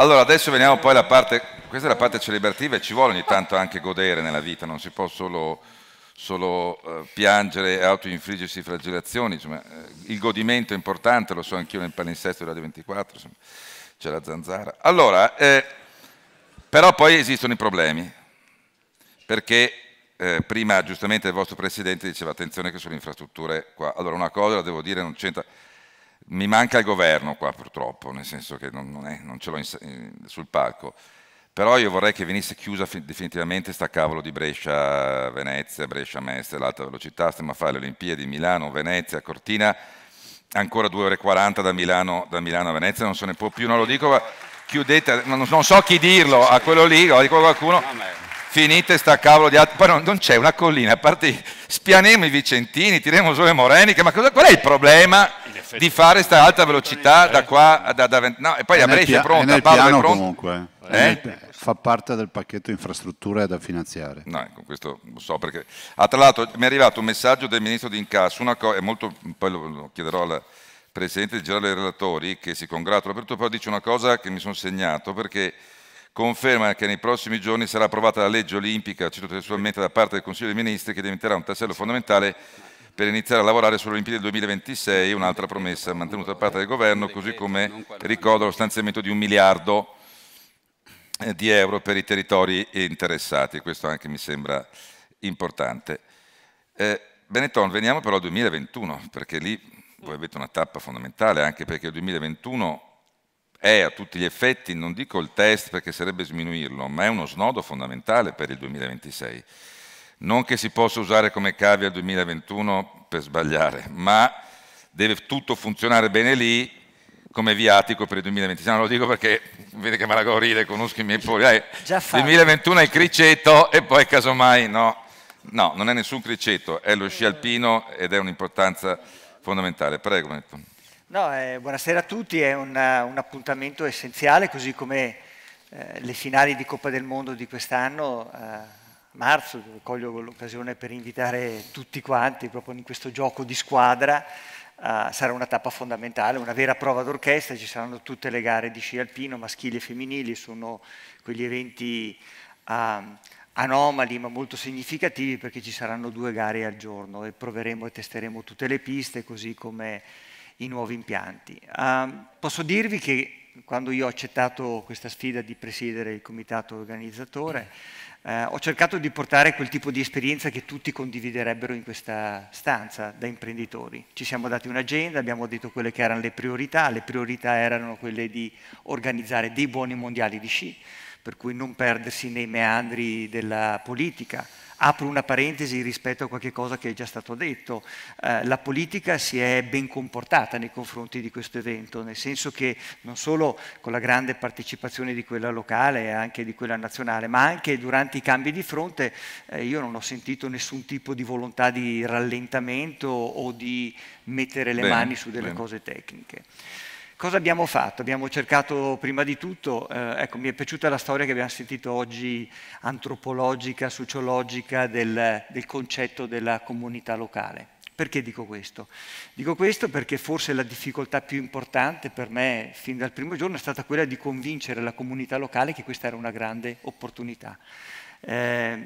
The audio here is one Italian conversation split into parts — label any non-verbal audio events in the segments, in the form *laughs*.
Allora, adesso veniamo poi alla parte, questa è la parte celebrativa e ci vuole ogni tanto anche godere nella vita, non si può solo, solo eh, piangere e autoinfliggersi fragilazioni, insomma, eh, il godimento è importante, lo so anch'io nel palinsesto di Radio 24, insomma, c'è la zanzara. Allora, eh, però poi esistono i problemi, perché eh, prima giustamente il vostro Presidente diceva attenzione che sulle infrastrutture qua, allora una cosa la devo dire non c'entra, mi manca il governo qua purtroppo, nel senso che non, non, è, non ce l'ho in, sul palco, però io vorrei che venisse chiusa definitivamente sta cavolo di Brescia-Venezia, Brescia-Mestre, l'alta velocità, stiamo a fare le Olimpiadi, Milano, Venezia, Cortina, ancora 2 ore e 40 da Milano, da Milano a Venezia, non se ne può più, non lo dico, ma chiudete, non, non so chi dirlo, a quello lì, lo dico a qualcuno, finite sta cavolo di altri, poi non, non, c'è una collina, a parte spianiamo i vicentini, tiriamo su le moreniche, ma cosa, qual è il problema? di fare questa alta velocità eh. da qua da, da, no, e poi a Brescia è pronta, è Padova è pronta. Comunque, eh? è fa parte del pacchetto infrastrutture da finanziare. No, con ecco, questo lo so perché. Ah, tra l'altro mi è arrivato un messaggio del ministro d'Incasso, una cosa, è molto, poi lo, lo chiederò al Presidente del Generale dei Relatori che si congratula per tutto, però dice una cosa che mi sono segnato perché conferma che nei prossimi giorni sarà approvata la legge olimpica, cito testualmente da parte del Consiglio dei Ministri, che diventerà un tassello fondamentale per iniziare a lavorare sulle Olimpiadi del 2026, un'altra promessa mantenuta da parte del governo, così come ricordo lo stanziamento di un miliardo eh, di euro per i territori interessati, questo anche mi sembra importante. Eh, Benetton, veniamo però al 2021, perché lì voi avete una tappa fondamentale, anche perché il 2021 è a tutti gli effetti, non dico il test perché sarebbe sminuirlo, ma è uno snodo fondamentale per il 2026. Non che si possa usare come cavia il 2021 per sbagliare, ma deve tutto funzionare bene lì come viatico per il 2026. No, lo dico perché vede che Maragò ride, conosco i miei poli. Il 2021 è il criceto e poi casomai no. No, non è nessun criceto, è lo sci alpino ed è un'importanza fondamentale. Prego, Benetton. No, eh, buonasera a tutti, è un, un appuntamento essenziale, così come eh, le finali di Coppa del Mondo di quest'anno eh, marzo, coglio l'occasione per invitare tutti quanti proprio in questo gioco di squadra, Uh, sarà una tappa fondamentale, una vera prova d'orchestra, ci saranno tutte le gare di sci alpino, maschili e femminili, sono quegli eventi uh, anomali ma molto significativi perché ci saranno due gare al giorno e proveremo e testeremo tutte le piste così come i nuovi impianti. Uh, posso dirvi che quando io ho accettato questa sfida di presiedere il comitato organizzatore, eh, ho cercato di portare quel tipo di esperienza che tutti condividerebbero in questa stanza da imprenditori. Ci siamo dati un'agenda, abbiamo detto quelle che erano le priorità, le priorità erano quelle di organizzare dei buoni mondiali di sci, per cui non perdersi nei meandri della politica, Apro una parentesi rispetto a qualche cosa che è già stato detto. Eh, la politica si è ben comportata nei confronti di questo evento, nel senso che non solo con la grande partecipazione di quella locale e anche di quella nazionale, ma anche durante i cambi di fronte eh, io non ho sentito nessun tipo di volontà di rallentamento o di mettere le bene, mani su delle bene. cose tecniche. Cosa abbiamo fatto? Abbiamo cercato prima di tutto, eh, ecco mi è piaciuta la storia che abbiamo sentito oggi antropologica, sociologica del, del concetto della comunità locale. Perché dico questo? Dico questo perché forse la difficoltà più importante per me fin dal primo giorno è stata quella di convincere la comunità locale che questa era una grande opportunità. Eh,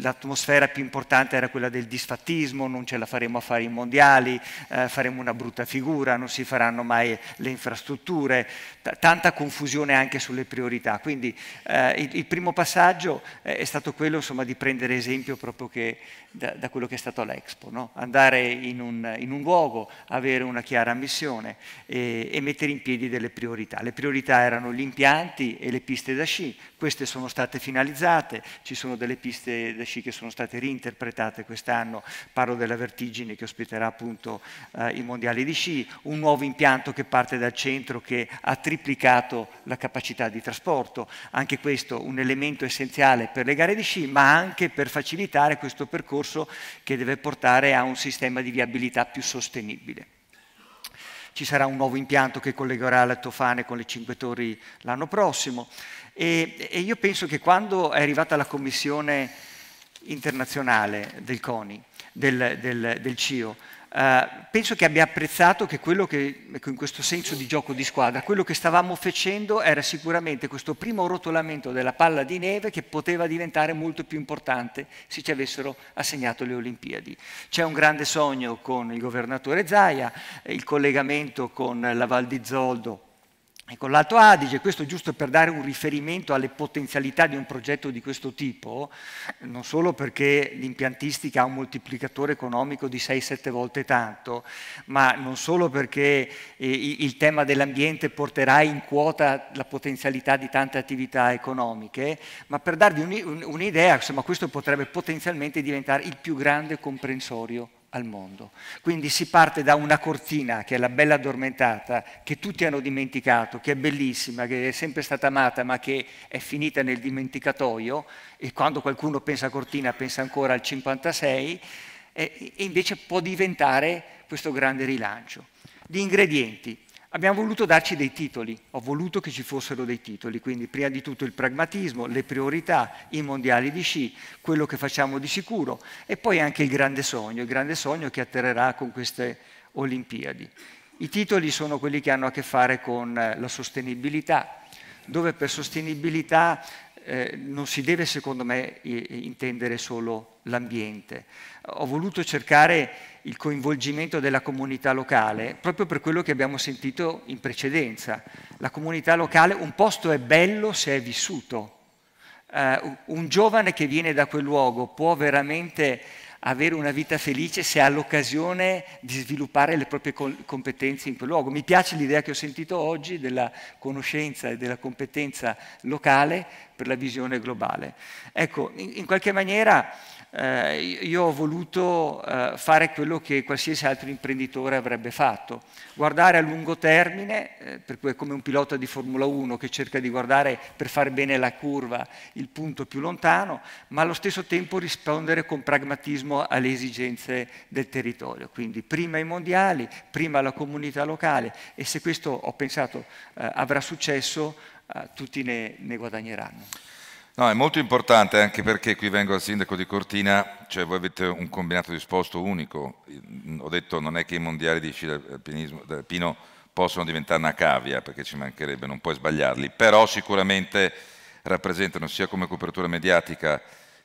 l'atmosfera più importante era quella del disfattismo, non ce la faremo a fare i mondiali, eh, faremo una brutta figura, non si faranno mai le infrastrutture, t- tanta confusione anche sulle priorità. Quindi eh, il, il, primo passaggio è stato quello insomma, di prendere esempio proprio che, da, da, quello che è stato l'Expo, no? andare in un, in un, luogo, avere una chiara missione e, e mettere in piedi delle priorità. Le priorità erano gli impianti e le piste da sci, queste sono state finalizzate, ci sono delle piste da sci che sono state reinterpretate quest'anno, parlo della Vertigine che ospiterà appunto eh, i mondiali di sci, un nuovo impianto che parte dal centro che ha triplicato la capacità di trasporto, anche questo un elemento essenziale per le gare di sci, ma anche per facilitare questo percorso che deve portare a un sistema di viabilità più sostenibile ci sarà un nuovo impianto che collegherà la Tofane con le Cinque Torri l'anno prossimo. E, e io penso che quando è arrivata la commissione internazionale del CONI, del, del, del CIO, eh, penso che abbia apprezzato che quello che, ecco, in questo senso di gioco di squadra, quello che stavamo facendo era sicuramente questo primo rotolamento della palla di neve che poteva diventare molto più importante se ci avessero assegnato le Olimpiadi. C'è un grande sogno con il governatore Zaia, il collegamento con la Val di Zoldo Ecco, l'Alto Adige, questo giusto per dare un riferimento alle potenzialità di un progetto di questo tipo, non solo perché l'impiantistica ha un moltiplicatore economico di 6-7 volte tanto, ma non solo perché eh, il tema dell'ambiente porterà in quota la potenzialità di tante attività economiche, ma per darvi un'idea, un, questo potrebbe potenzialmente diventare il più grande comprensorio al mondo. Quindi si parte da una cortina, che è la bella addormentata, che tutti hanno dimenticato, che è bellissima, che è sempre stata amata, ma che è finita nel dimenticatoio, e quando qualcuno pensa a cortina pensa ancora al 56, e invece può diventare questo grande rilancio. Gli ingredienti. Abbiamo voluto darci dei titoli, ho voluto che ci fossero dei titoli, quindi prima di tutto il pragmatismo, le priorità, i mondiali di sci, quello che facciamo di sicuro e poi anche il grande sogno, il grande sogno che atterrerà con queste Olimpiadi. I titoli sono quelli che hanno a che fare con eh, la sostenibilità, dove per sostenibilità eh, non si deve secondo me intendere solo l'ambiente. Ho voluto cercare il coinvolgimento della comunità locale, proprio per quello che abbiamo sentito in precedenza. La comunità locale, un posto è bello se è vissuto. Uh, un giovane che viene da quel luogo può veramente avere una vita felice se ha l'occasione di sviluppare le proprie competenze in quel luogo. Mi piace l'idea che ho sentito oggi della conoscenza e della competenza locale per la visione globale. Ecco, in, in qualche maniera eh, io ho voluto eh, fare quello che qualsiasi altro imprenditore avrebbe fatto, guardare a lungo termine, eh, per cui è come un pilota di Formula 1 che cerca di guardare per fare bene la curva il punto più lontano, ma allo stesso tempo rispondere con pragmatismo alle esigenze del territorio. Quindi prima i mondiali, prima la comunità locale e se questo ho pensato eh, avrà successo, eh, tutti ne, ne guadagneranno. No, è molto importante anche perché qui vengo al sindaco di Cortina, cioè voi avete un combinato disposto unico. Ho detto non è che i mondiali di sci d'alpino possono diventare una cavia, perché ci mancherebbe, non puoi sbagliarli, però sicuramente rappresentano sia come copertura mediatica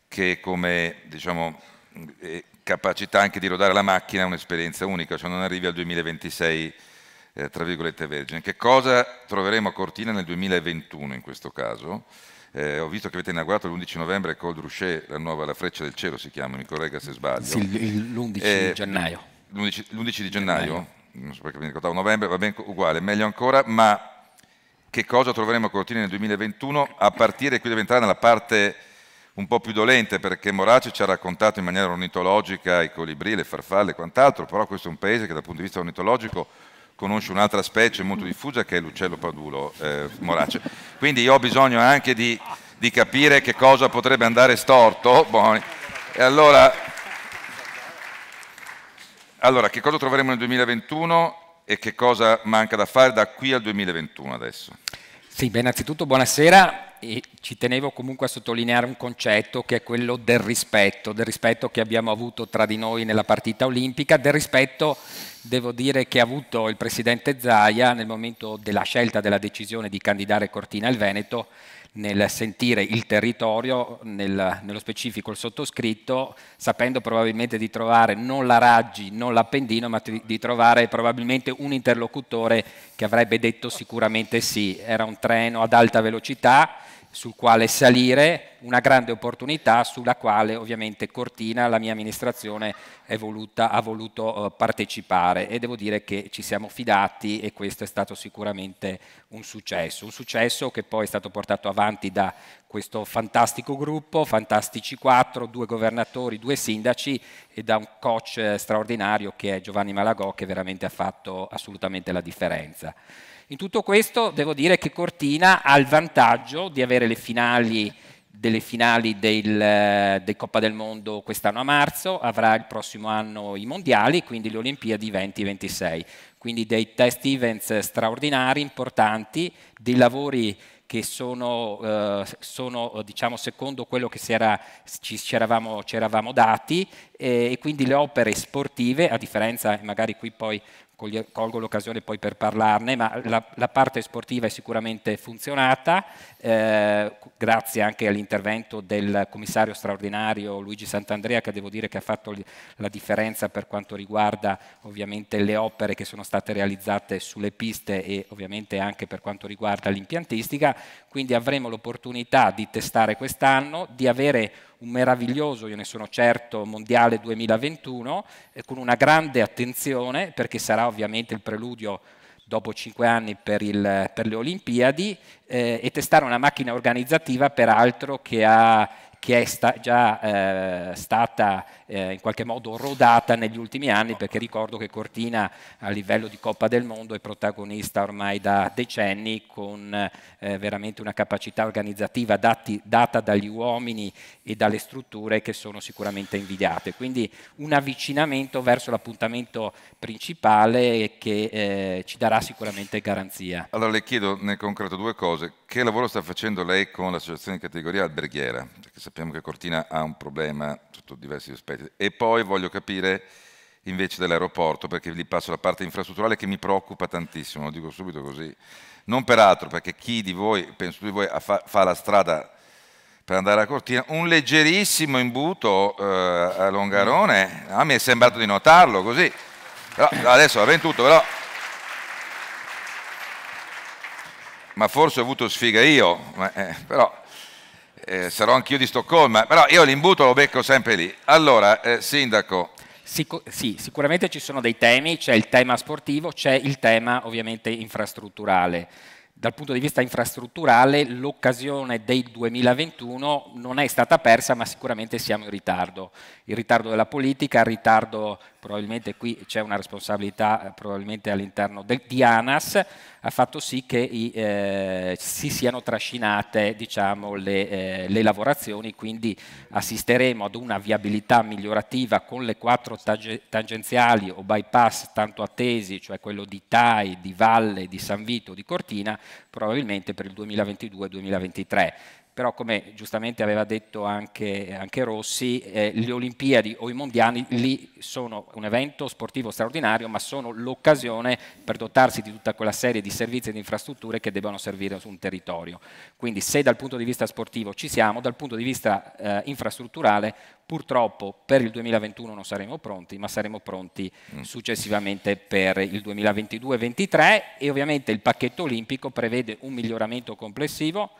che come diciamo, eh, capacità anche di rodare la macchina un'esperienza unica, cioè non arrivi al 2026 eh, tra virgolette vergine. Che cosa troveremo a Cortina nel 2021 in questo caso? Eh, ho visto che avete inaugurato l'11 novembre col Druchet, la nuova La Freccia del Cielo si chiama, mi corregga se sbaglio. Sì, l'11 eh, gennaio. L'11, di gennaio, non so perché mi ricordavo novembre, va bene uguale, meglio ancora, ma che cosa troveremo a Cortina nel 2021 a partire qui deve entrare nella parte un po' più dolente perché Morace ci ha raccontato in maniera ornitologica i colibrì, le farfalle e quant'altro, però questo è un paese che dal punto di vista ornitologico conosce un'altra specie molto diffusa che è l'uccello padulo eh, morace. Quindi io ho bisogno anche di, di capire che cosa potrebbe andare storto. Boni. E allora, allora, che cosa troveremo nel 2021 e che cosa manca da fare da qui al 2021 adesso? Sì, beh, innanzitutto buonasera e ci tenevo comunque a sottolineare un concetto che è quello del rispetto, del rispetto che abbiamo avuto tra di noi nella partita olimpica, del rispetto devo dire che ha avuto il presidente Zaia nel momento della scelta della decisione di candidare Cortina al Veneto nel sentire il territorio, nel, nello specifico il sottoscritto, sapendo probabilmente di trovare non la Raggi, non l'Appendino, ma di trovare probabilmente un interlocutore che avrebbe detto sicuramente sì. Era un treno ad alta velocità sul quale salire, una grande opportunità sulla quale ovviamente Cortina, la mia amministrazione, voluta, ha voluto eh, partecipare e devo dire che ci siamo fidati e questo è stato sicuramente un successo, un successo che poi è stato portato avanti da questo fantastico gruppo, fantastici quattro, due governatori, due sindaci e da un coach eh, straordinario che è Giovanni Malagò che veramente ha fatto assolutamente la differenza. In tutto questo devo dire che Cortina ha il vantaggio di avere le finali delle finali del, eh, del, Coppa del Mondo quest'anno a marzo, avrà il prossimo anno i mondiali, quindi le Olimpiadi 2026. Quindi dei test events straordinari, importanti, dei lavori che sono, eh, sono diciamo, secondo quello che ci, eravamo, eravamo, dati eh, e quindi le opere sportive, a differenza, magari qui poi colgo l'occasione poi per parlarne, ma la, la, parte sportiva è sicuramente funzionata, eh, grazie anche all'intervento del commissario straordinario Luigi Sant'Andrea, che devo dire che ha fatto la differenza per quanto riguarda ovviamente le opere che sono state realizzate sulle piste e ovviamente anche per quanto riguarda l'impiantistica, quindi avremo l'opportunità di testare quest'anno, di avere un meraviglioso, io ne sono certo, Mondiale 2021, eh, con una grande attenzione, perché sarà ovviamente il preludio dopo cinque anni per, il, per le Olimpiadi, eh, e testare una macchina organizzativa, peraltro, che ha che è sta già eh, stata eh, in qualche modo rodata negli ultimi anni, perché ricordo che Cortina a livello di Coppa del Mondo è protagonista ormai da decenni con eh, veramente una capacità organizzativa dati, data dagli uomini e dalle strutture che sono sicuramente invidiate. Quindi un avvicinamento verso l'appuntamento principale che eh, ci darà sicuramente garanzia. Allora le chiedo nel concreto due cose. Che lavoro sta facendo lei con l'associazione di categoria alberghiera? Perché sappiamo che Cortina ha un problema sotto diversi aspetti. E poi voglio capire invece dell'aeroporto, perché lì passo la parte infrastrutturale che mi preoccupa tantissimo, lo dico subito così. Non per altro, perché chi di voi, penso di voi, fa, fa la strada per andare a Cortina, un leggerissimo imbuto eh, a Longarone, ah, mi è sembrato di notarlo così, però, adesso va bene tutto, però... Ma forse ho avuto sfiga io, ma, eh, però eh, sarò anch'io di Stoccolma, però io l'imbuto lo becco sempre lì. Allora, eh, Sindaco. Sicu sì, sicuramente ci sono dei temi, c'è il tema sportivo, c'è il tema ovviamente infrastrutturale. Dal punto di vista infrastrutturale l'occasione del 2021 non è stata persa, ma sicuramente siamo in ritardo. Il ritardo della politica, il ritardo probabilmente qui c'è una responsabilità eh, probabilmente all'interno di ANAS, ha fatto sì che i, eh, si siano trascinate diciamo, le, eh, le, lavorazioni, quindi assisteremo ad una viabilità migliorativa con le quattro tangenziali o bypass tanto attesi, cioè quello di Tai, di Valle, di San Vito, di Cortina, probabilmente per il 2022-2023 però come giustamente aveva detto anche, anche Rossi, eh, le Olimpiadi o i Mondiali lì sono un evento sportivo straordinario, ma sono l'occasione per dotarsi di tutta quella serie di servizi e di infrastrutture che debbano servire su un territorio. Quindi se dal punto di vista sportivo ci siamo, dal punto di vista eh, infrastrutturale purtroppo per il 2021 non saremo pronti, ma saremo pronti mm. successivamente per il 2022-23 e ovviamente il pacchetto olimpico prevede un miglioramento complessivo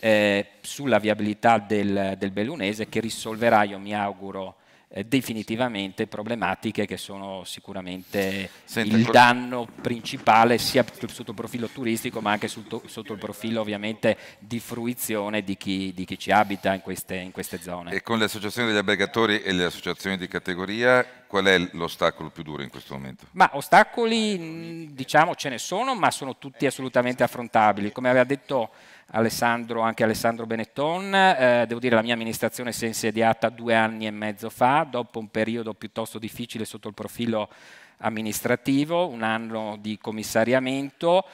eh, sulla viabilità del, del Bellunese che risolverà, io mi auguro, eh, definitivamente problematiche che sono sicuramente Senta, il danno principale sia sotto il profilo turistico ma anche sotto, sotto il profilo ovviamente di fruizione di chi, di chi ci abita in queste, in queste, zone. E con le associazioni degli albergatori e le associazioni di categoria qual è l'ostacolo più duro in questo momento? Ma ostacoli diciamo ce ne sono, ma sono tutti assolutamente affrontabili. Come aveva detto Alessandro, anche Alessandro Benetton, eh, devo dire la mia amministrazione si è insediata due anni e mezzo fa, dopo un periodo piuttosto difficile sotto il profilo amministrativo, un anno di commissariamento,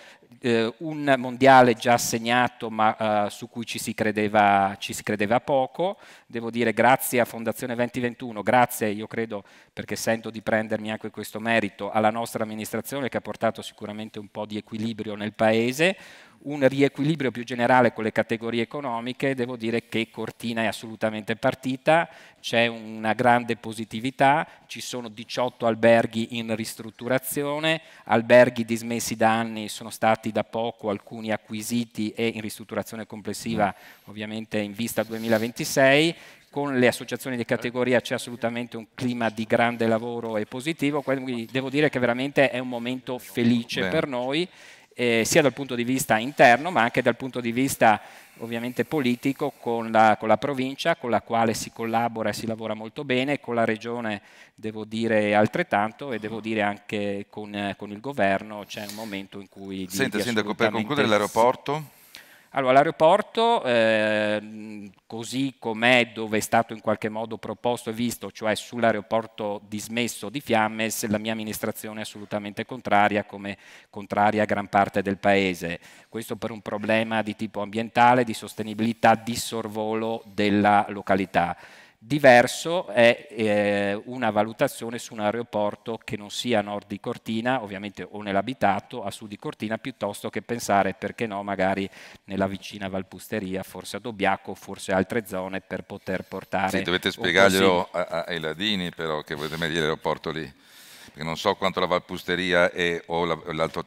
eh, un mondiale già assegnato ma eh, su cui ci si, credeva, ci si, credeva, poco. Devo dire grazie a Fondazione 2021, grazie io credo perché sento di prendermi anche questo merito alla nostra amministrazione che ha portato sicuramente un po' di equilibrio nel Paese, un riequilibrio più generale con le categorie economiche, devo dire che Cortina è assolutamente partita, c'è una grande positività, ci sono 18 alberghi in ristrutturazione, alberghi dismessi da anni sono stati da poco alcuni acquisiti e in ristrutturazione complessiva mm. ovviamente in vista 2026, con le associazioni di categoria c'è assolutamente un clima di grande lavoro e positivo, quindi devo dire che veramente è un momento felice Bene. per noi eh, sia dal punto di vista interno ma anche dal punto di vista ovviamente politico con la, con la, provincia con la quale si collabora e si lavora molto bene, con la regione devo dire altrettanto e devo dire anche con, eh, con il governo c'è un momento in cui... Sente Sindaco, per concludere l'aeroporto? Allora, l'aeroporto, eh, così com'è, dove è stato in qualche modo proposto e visto, cioè sull'aeroporto dismesso di Fiammes, la mia amministrazione è assolutamente contraria, come contraria a gran parte del Paese. Questo per un problema di tipo ambientale, di sostenibilità, di sorvolo della località. Diverso è eh, una valutazione su un aeroporto che non sia a nord di Cortina, ovviamente o nell'abitato, a sud di Cortina, piuttosto che pensare, perché no, magari nella vicina Valpusteria, forse a Dobbiaco, forse altre zone per poter portare. Sì, dovete spiegarglielo ai ladini però che volete meglio l'aeroporto lì, perché non so quanto la Valpusteria e, o l'Alto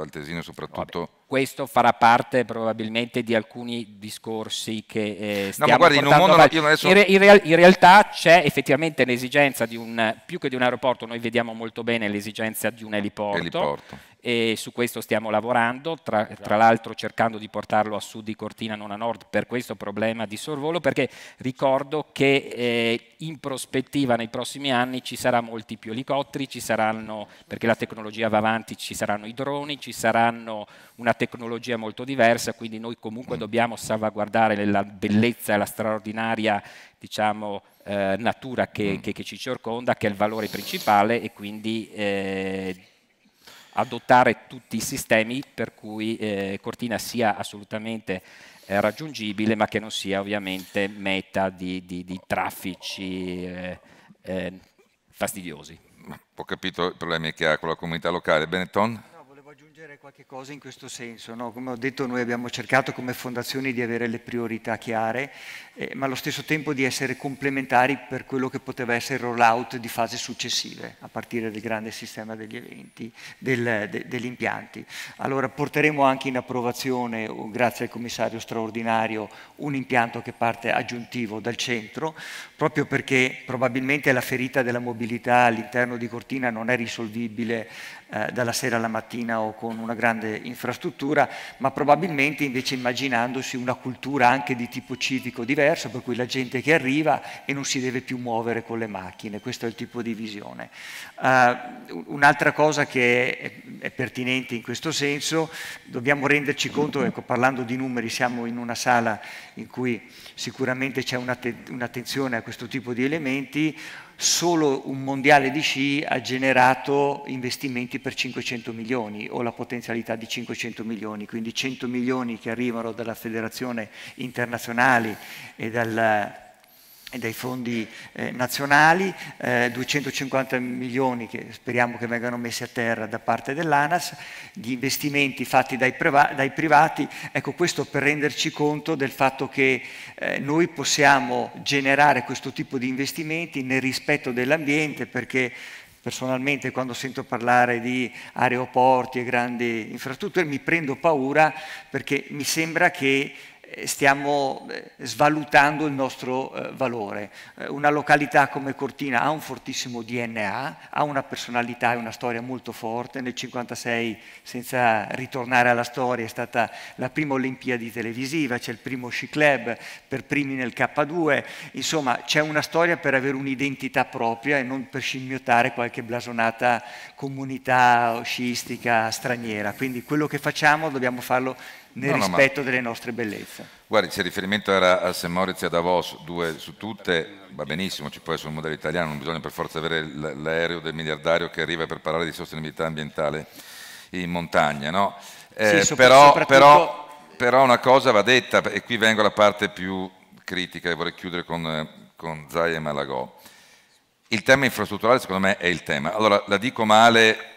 Altesino soprattutto... Vabbè questo farà parte probabilmente di alcuni discorsi che eh, stiamo no, guardi, in, mondo, adesso... in, re, in, real, in, realtà c'è effettivamente l'esigenza di un, più che di un aeroporto, noi vediamo molto bene l'esigenza di un eliporto, eliporto. e su questo stiamo lavorando, tra, tra l'altro cercando di portarlo a sud di Cortina, non a nord, per questo problema di sorvolo, perché ricordo che eh, in prospettiva nei prossimi anni ci saranno molti più elicotteri, ci saranno, perché la tecnologia va avanti, ci saranno i droni, ci saranno una tecnologia molto diversa, quindi noi comunque dobbiamo salvaguardare la bellezza e la straordinaria diciamo, eh, natura che, mm. che, che, ci circonda, che è il valore principale e quindi eh, adottare tutti i sistemi per cui eh, Cortina sia assolutamente eh, raggiungibile ma che non sia ovviamente meta di, di, di traffici eh, eh, fastidiosi. Ho capito i problemi che ha con la comunità locale. Benetton? aggiungere qualche cosa in questo senso. No? Come ho detto, noi abbiamo cercato come fondazioni di avere le priorità chiare, eh, ma allo stesso tempo di essere complementari per quello che poteva essere il rollout di fasi successive, a partire del grande sistema degli eventi, del, de, degli impianti. Allora porteremo anche in approvazione, grazie al commissario straordinario, un impianto che parte aggiuntivo dal centro, proprio perché probabilmente la ferita della mobilità all'interno di Cortina non è risolvibile eh, dalla sera alla mattina o con una grande infrastruttura, ma probabilmente invece immaginandosi una cultura anche di tipo civico diverso, per cui la gente che arriva e non si deve più muovere con le macchine, questo è il tipo di visione. Uh, un'altra cosa che è, è, pertinente in questo senso, dobbiamo renderci conto, ecco, parlando di numeri, siamo in una sala in cui sicuramente c'è un'attenzione a questo tipo di elementi, solo un mondiale di sci ha generato investimenti per 500 milioni o la potenzialità di 500 milioni, quindi 100 milioni che arrivano dalla federazione internazionale e dal, dai fondi eh, nazionali, eh, 250 milioni che speriamo che vengano messi a terra da parte dell'ANAS, gli investimenti fatti dai, dai, privati, ecco questo per renderci conto del fatto che eh, noi possiamo generare questo tipo di investimenti nel rispetto dell'ambiente perché personalmente quando sento parlare di aeroporti e grandi infrastrutture mi prendo paura perché mi sembra che eh, stiamo eh, svalutando il nostro eh, valore. Una località come Cortina ha un fortissimo DNA, ha una personalità e una storia molto forte. Nel 1956, senza ritornare alla storia, è stata la prima Olimpiadi televisiva, c'è il primo sci club, per primi nel K2. Insomma, c'è una storia per avere un'identità propria e non per scimmiotare qualche blasonata comunità sciistica straniera. Quindi quello che facciamo dobbiamo farlo nel no, rispetto no, delle nostre bellezze. Guardi, se il riferimento era a St. Moritz e a Davos, due su tutte, va benissimo, ci può essere un modello italiano, non bisogna per forza avere l'aereo del miliardario che arriva per parlare di sostenibilità ambientale in montagna, no? eh, sì, però, soprattutto... però, però, una cosa va detta, e qui vengo alla parte più critica e vorrei chiudere con, con Zaya e Malagò. Il tema infrastrutturale secondo me è il tema. Allora, la dico male,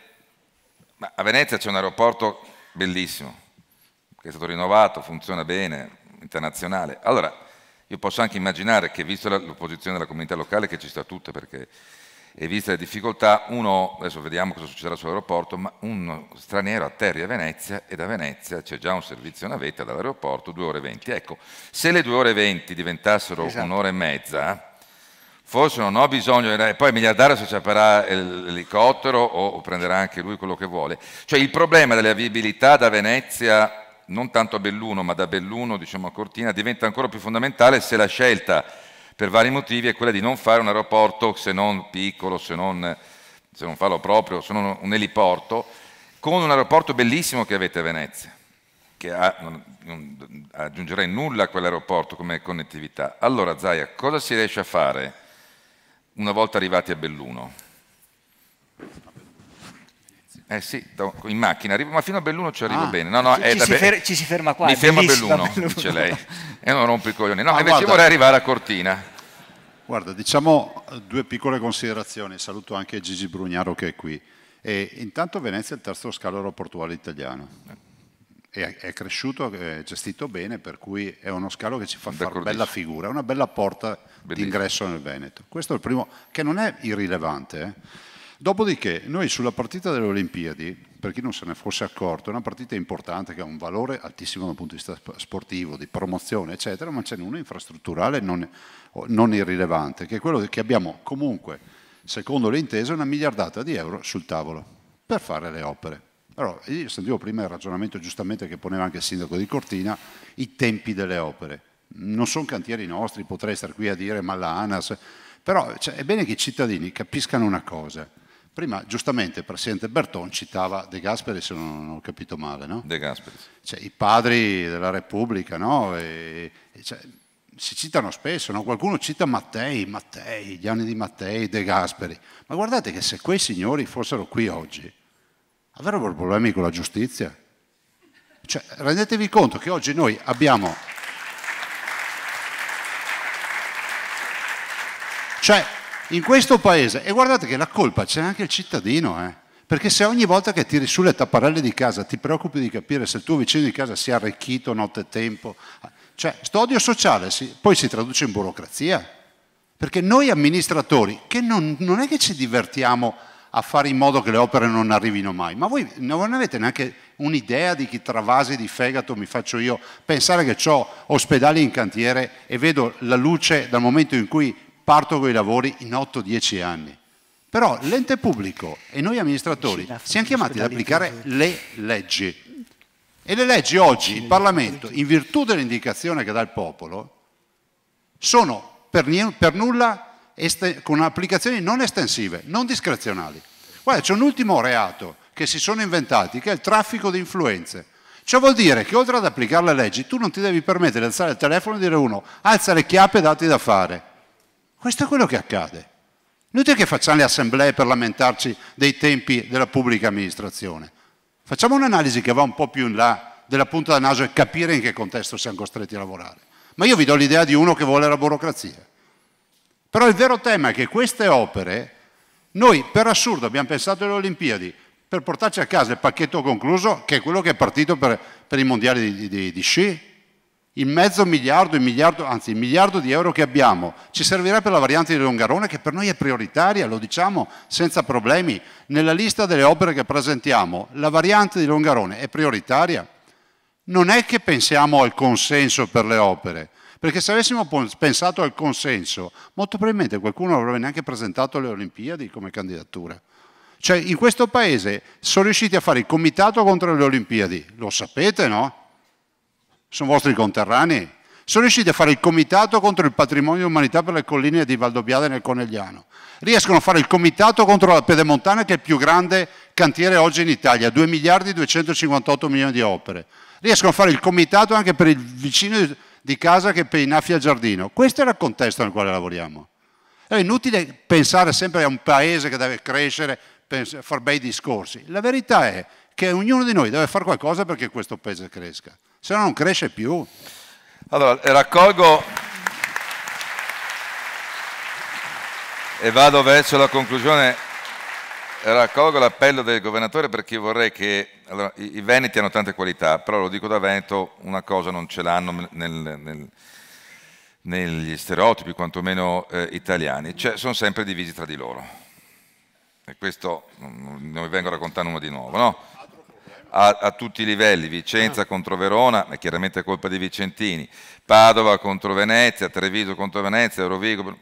ma a Venezia c'è un aeroporto bellissimo, che è stato rinnovato, funziona bene, internazionale. Allora, io posso anche immaginare che, vista l'opposizione della comunità locale, che ci sta tutta, perché, e vista le difficoltà, uno, adesso vediamo cosa succederà sull'aeroporto, ma uno straniero atterri a Venezia e da Venezia c'è già un servizio navetta dall'aeroporto, 2 ore e 20. Ecco, se le 2 ore e 20 diventassero esatto. un'ora e mezza, forse non ho bisogno, e poi il miliardario ci acciapperà l'elicottero o prenderà anche lui quello che vuole. Cioè il problema della viabilità da Venezia non tanto a Belluno ma da Belluno diciamo, a Cortina diventa ancora più fondamentale se la scelta per vari motivi è quella di non fare un aeroporto se non piccolo, se non, se non farlo proprio, se non un eliporto, con un aeroporto bellissimo che avete a Venezia, che ha, non, non aggiungerei nulla a quell'aeroporto come connettività. Allora Zaia, cosa si riesce a fare una volta arrivati a Belluno? Eh sì, in macchina arrivo, ma fino a Belluno ci arrivo ah, bene. No, no, ci, eh, si Be ci, si ferma qua. Mi ferma Belluno, *laughs* Belluno, dice lei. E non rompo i coglioni. No, ma ah, invece guarda, vorrei arrivare a Cortina. Guarda, diciamo eh, due piccole considerazioni. Saluto anche Gigi Brugnaro che è qui. E intanto Venezia è il terzo scalo aeroportuale italiano. E è cresciuto, è gestito bene, per cui è uno scalo che ci fa fare una bella figura, è una bella porta d'ingresso nel Veneto. Questo è il primo, che non è irrilevante. Eh. Dopodiché noi sulla partita delle Olimpiadi, per chi non se ne fosse accorto, è una partita importante che ha un valore altissimo dal punto di vista sportivo, di promozione, eccetera, ma c'è n'è uno infrastrutturale non, non irrilevante, che è quello che abbiamo comunque, secondo le intese, una miliardata di euro sul tavolo per fare le opere. Allora, io sentivo prima il ragionamento giustamente che poneva anche il sindaco di Cortina, i tempi delle opere. Non sono cantieri nostri, potrei stare qui a dire, ma la ANAS, però cioè, è bene che i cittadini capiscano una cosa Prima giustamente il Presidente Berton citava De Gasperi, se non ho capito male, no? De Gasperi. Cioè, I padri della Repubblica, no? E, e cioè, si citano spesso, no? qualcuno cita Mattei, Mattei, gli anni di Mattei, De Gasperi, ma guardate che se quei signori fossero qui oggi, avrebbero problemi con la giustizia. Cioè, rendetevi conto che oggi noi abbiamo... Cioè, in questo paese. E guardate che la colpa c'è anche il cittadino, eh? perché se ogni volta che tiri su le tapparelle di casa ti preoccupi di capire se il tuo vicino di casa si è arricchito nottetempo, ah, cioè questo odio sociale si, poi si traduce in burocrazia, perché noi amministratori, che non, non, è che ci divertiamo a fare in modo che le opere non arrivino mai, ma voi non avete neanche un'idea di chi travasi di fegato mi faccio io, pensare che ho ospedali in cantiere e vedo la luce dal momento in cui parto con i lavori in 8-10 anni. Però l'ente pubblico e noi amministratori siamo chiamati ad applicare le leggi. E le leggi oggi, il Parlamento, in virtù dell'indicazione che dà il popolo, sono per, per nulla con applicazioni non estensive, non discrezionali. Guarda, c'è un ultimo reato che si sono inventati, che è il traffico di influenze. Ciò vuol dire che oltre ad applicare le leggi, tu non ti devi permettere di alzare il telefono e dire uno, alza le chiappe e dati da fare. Questo è quello che accade. Non è che facciamo le assemblee per lamentarci dei tempi della pubblica amministrazione. Facciamo un'analisi che va un po' più in là della punta del naso e capire in che contesto siamo costretti a lavorare. Ma io vi do l'idea di uno che vuole la burocrazia. Però il vero tema è che queste opere, noi per assurdo abbiamo pensato alle Olimpiadi, per portarci a casa il pacchetto concluso, che è quello che è partito per, per i mondiali di, di, di sci, il mezzo miliardo, il miliardo, anzi il miliardo di euro che abbiamo ci servirà per la variante di Longarone che per noi è prioritaria, lo diciamo senza problemi. Nella lista delle opere che presentiamo la variante di Longarone è prioritaria. Non è che pensiamo al consenso per le opere, perché se avessimo pensato al consenso, molto probabilmente qualcuno non avrebbe neanche presentato le Olimpiadi come candidatura. Cioè in questo paese sono riusciti a fare il comitato contro le Olimpiadi, lo sapete no? sono vostri conterranei. Sono riusciti a fare il comitato contro il patrimonio umanità per le colline di Valdobbiade nel Conegliano. Riescono a fare il comitato contro la Pedemontana che è il più grande cantiere oggi in Italia, 2 miliardi e 258 milioni di opere. Riescono a fare il comitato anche per il vicino di casa che per inaffia il giardino. Questo era il contesto nel quale lavoriamo. È inutile pensare sempre a un paese che deve crescere, fare bei discorsi. La verità è che ognuno di noi deve fare qualcosa perché questo paese cresca, se no non cresce più. Allora, raccolgo e vado verso la conclusione. Raccolgo l'appello del governatore perché vorrei che allora, i Veneti hanno tante qualità, però lo dico da Veneto, una cosa non ce l'hanno nel, nel, negli stereotipi, quantomeno eh, italiani, cioè sono sempre divisi tra di loro. E questo non vi vengo a raccontare uno di nuovo, no? a, a tutti i livelli, Vicenza ah. contro Verona, ma chiaramente è colpa di Vicentini, Padova contro Venezia, Treviso contro Venezia, Rovigo...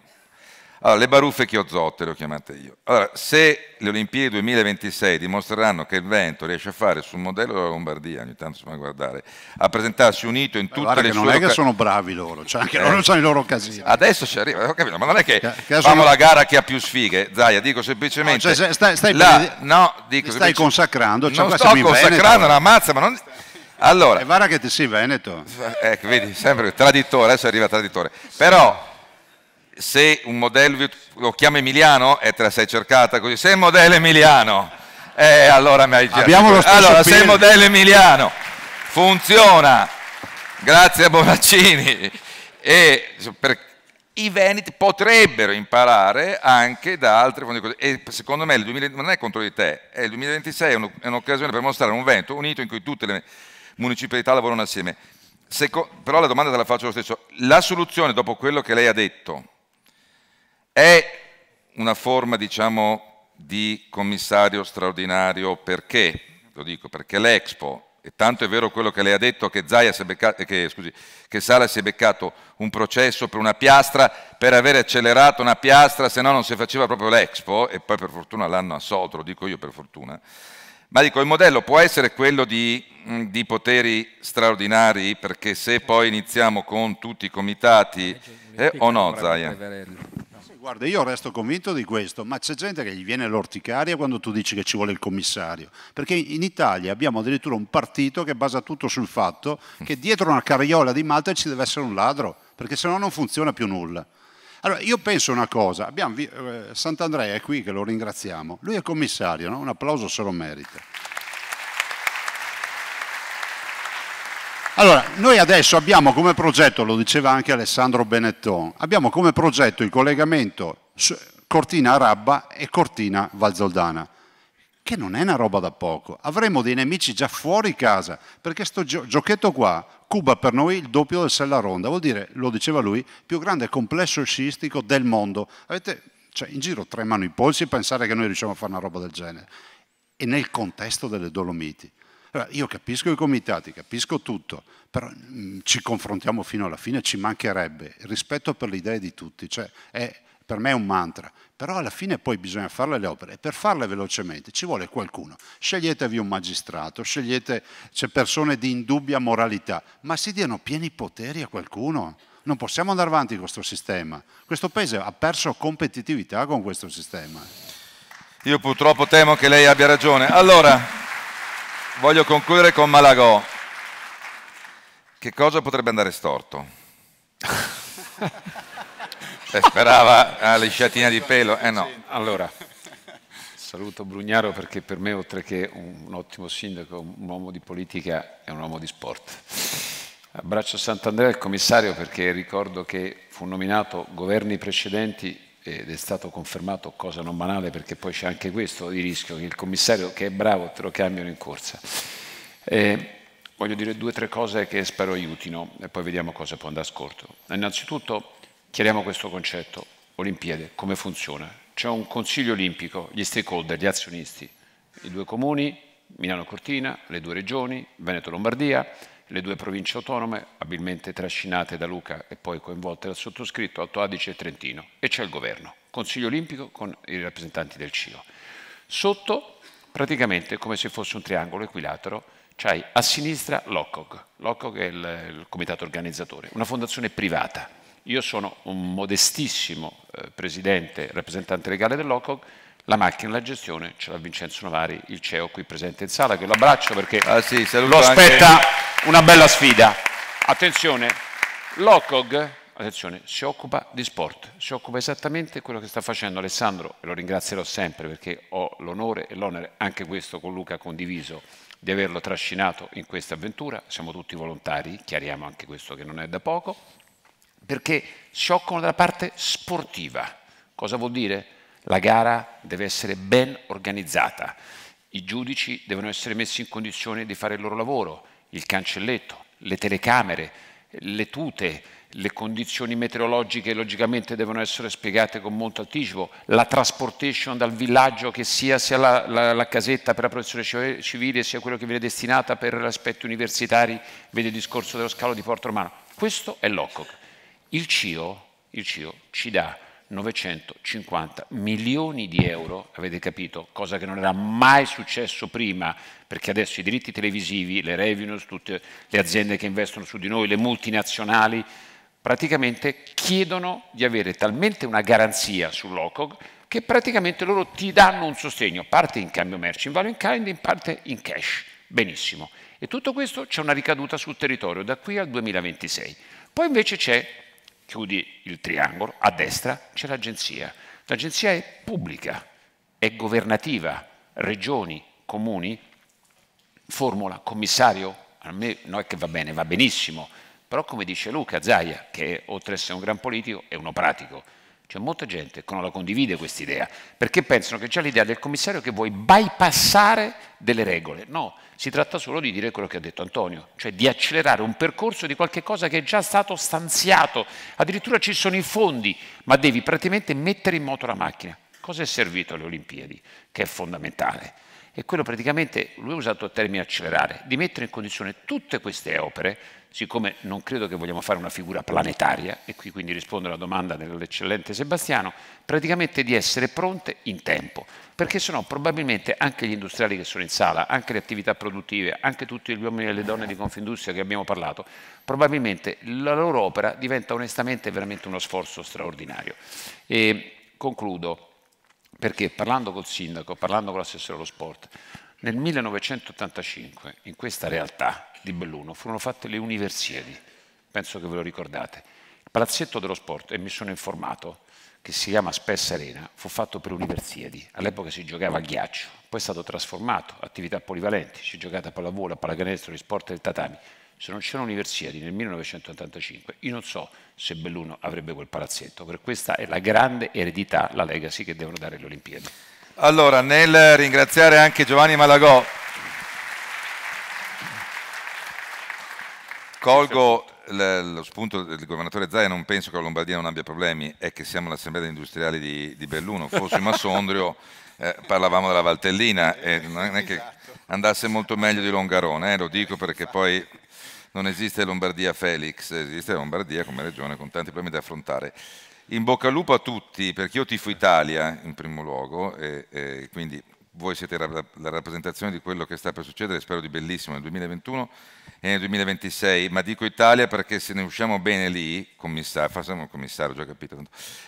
Allora, le baruffe chiozotte le ho chiamate io. Allora, se le Olimpiadi 2026 dimostreranno che il vento riesce a fare sul modello della Lombardia, ogni tanto si va a guardare, a presentarsi unito in tutte le sue... non è che sono bravi loro, cioè anche eh. loro sono i loro casini. Adesso ci arriva, ho capito, ma non è che, che, che sono... la gara che ha più sfighe, Zaia, dico semplicemente... No, cioè, stai, stai, la... no, dico stai semplicemente... consacrando. Cioè, non sto consacrando Veneto, una mazza, ma non... Allora, e guarda che ti sei Veneto. Ecco, vedi, sempre traditore, adesso arriva traditore. Però se un modello lo chiama Emiliano e te la sei cercata così, se il modello Emiliano, eh, allora mi hai già... Abbiamo lo stesso Allora, se il modello Emiliano, funziona, grazie a Bonaccini, e per, i Veneti potrebbero imparare anche da altre cose. e secondo me il 2020, non è contro di te, è il 2026 è, un'occasione per mostrare un vento unito in cui tutte le municipalità lavorano assieme. Seco, però la domanda te la faccio lo stesso, la soluzione dopo quello che lei ha detto, è una forma, diciamo, di commissario straordinario perché? Lo dico perché l'Expo, e tanto è vero quello che lei ha detto che, beccato, che, scusi, che Sala si è beccato un processo per una piastra, per aver accelerato una piastra, se no non si faceva proprio l'Expo, e poi per fortuna l'hanno assolto, lo dico io per fortuna. Ma dico, il modello può essere quello di, di, poteri straordinari, perché se poi iniziamo con tutti i comitati, eh, cioè, eh o no, Zaia? Guarda, io resto convinto di questo, ma c'è gente che gli viene l'orticaria quando tu dici che ci vuole il commissario, perché in Italia abbiamo addirittura un partito che basa tutto sul fatto che dietro una carriola di Malta ci deve essere un ladro, perché sennò non funziona più nulla. Allora, io penso una cosa, abbiamo, eh, Sant'Andrea è qui che lo ringraziamo, lui è commissario, no? un applauso se lo merita. Allora, noi adesso abbiamo come progetto, lo diceva anche Alessandro Benetton, abbiamo come progetto il collegamento Cortina Arabba e Cortina Valzoldana, che non è una roba da poco. Avremo dei nemici già fuori casa, perché questo giochetto qua, Cuba per noi il doppio del Sella Ronda, vuol dire, lo diceva lui, più grande complesso sciistico del mondo. Avete, cioè, in giro tremano i polsi e pensare che noi riusciamo a fare una roba del genere. E nel contesto delle Dolomiti. Allora, io capisco i comitati, capisco tutto, però mh, mm, ci confrontiamo fino alla fine, ci mancherebbe rispetto per le idee di tutti, cioè, è, per me è un mantra, però alla fine poi bisogna farle le opere e per farle velocemente ci vuole qualcuno. Sceglietevi un magistrato, scegliete cioè, persone di indubbia moralità, ma si diano pieni poteri a qualcuno. Non possiamo andare avanti con questo sistema. Questo paese ha perso competitività con questo sistema. Io purtroppo temo che lei abbia ragione. Allora, voglio concludere con Malagò. Che cosa potrebbe andare storto? Se *laughs* sperava la lisciatina di pelo, eh no. Allora, saluto Brugnaro perché per me, oltre che un, un ottimo sindaco, un uomo di politica, è un uomo di sport. Abbraccio Sant'Andrea e il commissario perché ricordo che fu nominato governi precedenti ed è stato confermato, cosa non banale perché poi c'è anche questo di rischio, che il commissario che è bravo te lo cambiano in corsa. Eh, voglio dire due o tre cose che spero aiutino e poi vediamo cosa può andare a scorto. Innanzitutto chiariamo questo concetto, Olimpiade, come funziona? C'è un Consiglio olimpico, gli stakeholder, gli azionisti, i due comuni, Milano Cortina, le due regioni, Veneto Lombardia, le due province autonome, abilmente trascinate da Luca e poi coinvolte dal sottoscritto, Alto Adige e Trentino, e c'è il governo, Consiglio Olimpico con i rappresentanti del CIO. Sotto, praticamente come se fosse un triangolo equilatero, c'hai a sinistra l'OCOG, l'OCOG è il, il comitato organizzatore, una fondazione privata. Io sono un modestissimo eh, presidente, rappresentante legale dell'OCOG, la macchina, la gestione ce l'ha Vincenzo Novari, il CEO qui presente in sala, che lo abbraccio perché ah, sì, lo aspetta anche... una bella sfida. Attenzione, l'OCOG attenzione, si occupa di sport, si occupa esattamente quello che sta facendo Alessandro, e lo ringrazierò sempre perché ho l'onore e l'onere, anche questo con Luca condiviso, di averlo trascinato in questa avventura, siamo tutti volontari, chiariamo anche questo che non è da poco, perché si occupano della parte sportiva. Cosa vuol dire? La gara deve essere ben organizzata, i giudici devono essere messi in condizione di fare il loro lavoro, il cancelletto, le telecamere, le tute, le condizioni meteorologiche logicamente devono essere spiegate con molto anticipo, la transportation dal villaggio che sia, sia la, la, la, casetta per la protezione civile sia quello che viene destinata per aspetti universitari, vede il discorso dello scalo di Porto Romano. Questo è l'OCOC. Il CIO, il CIO ci dà 950 milioni di euro, avete capito, cosa che non era mai successo prima, perché adesso i diritti televisivi, le revenues, tutte le aziende che investono su di noi, le multinazionali, praticamente chiedono di avere talmente una garanzia sull'OCOG che praticamente loro ti danno un sostegno, parte in cambio merci, in value in kind, in parte in cash. Benissimo. E tutto questo c'è una ricaduta sul territorio da qui al 2026. Poi invece c'è chiudi il triangolo, a destra c'è l'agenzia. L'agenzia è pubblica, è governativa, regioni, comuni, formula, commissario, a me non è che va bene, va benissimo, però come dice Luca Zaia, che oltre ad essere un gran politico è uno pratico, c'è molta gente che non la condivide questa idea, perché pensano che c'è l'idea del commissario che vuoi bypassare delle regole. No, si tratta solo di dire quello che ha detto Antonio, cioè di accelerare un percorso di qualche cosa che è già stato stanziato, addirittura ci sono i fondi, ma devi praticamente mettere in moto la macchina. Cosa è servito alle Olimpiadi? Che è fondamentale. E quello praticamente, lui ha usato il termine accelerare, di mettere in condizione tutte queste opere siccome non credo che vogliamo fare una figura planetaria, e qui quindi rispondo alla domanda dell'eccellente Sebastiano, praticamente di essere pronte in tempo, perché sennò probabilmente anche gli industriali che sono in sala, anche le attività produttive, anche tutti gli uomini e le donne di Confindustria che abbiamo parlato, probabilmente la loro opera diventa onestamente veramente uno sforzo straordinario. E concludo perché parlando col sindaco, parlando con l'assessore dello sport, nel 1985 in questa realtà di Belluno furono fatte le Universiadi, penso che ve lo ricordate. Il palazzetto dello sport, e mi sono informato, che si chiama Spess Arena, fu fatto per Universiadi. All'epoca si giocava a ghiaccio, poi è stato trasformato, attività polivalenti, si giocava a pallavolo, a pallacanestro, di sport del tatami. Se non c'erano Universiadi nel 1985, io non so se Belluno avrebbe quel palazzetto, per questa è la grande eredità, la legacy che devono dare le Olimpiadi. Allora, nel ringraziare anche Giovanni Malagò, colgo lo spunto del governatore Zaia, non penso che la Lombardia non abbia problemi, è che siamo l'assemblea industriale di, di Belluno, fossimo *laughs* a Sondrio eh, parlavamo della Valtellina e non è che esatto. andasse molto meglio di Longarone, eh, lo dico perché poi non esiste Lombardia Felix, esiste Lombardia come regione con tanti problemi da affrontare in bocca al lupo a tutti, perché io tifo Italia in primo luogo, e, e quindi voi siete la, la, rappresentazione di quello che sta per succedere, spero di bellissimo, nel 2021 e nel 2026, ma dico Italia perché se ne usciamo bene lì, commissario, facciamo il commissario, ho già capito,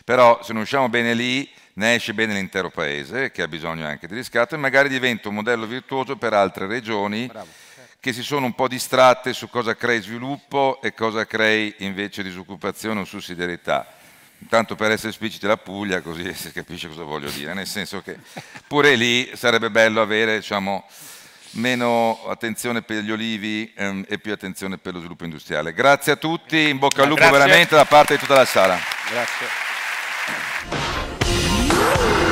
però se ne usciamo bene lì ne esce bene l'intero paese che ha bisogno anche di riscatto e magari diventa un modello virtuoso per altre regioni. Bravo certo. che si sono un po' distratte su cosa crei sviluppo e cosa crei invece disoccupazione o sussidiarietà. Intanto per essere espliciti la Puglia, così *laughs* si capisce cosa voglio dire, nel senso che pure lì sarebbe bello avere diciamo, meno attenzione per gli olivi ehm, e più attenzione per lo sviluppo industriale. Grazie a tutti, in bocca al lupo Grazie. veramente da parte di tutta la sala. Grazie.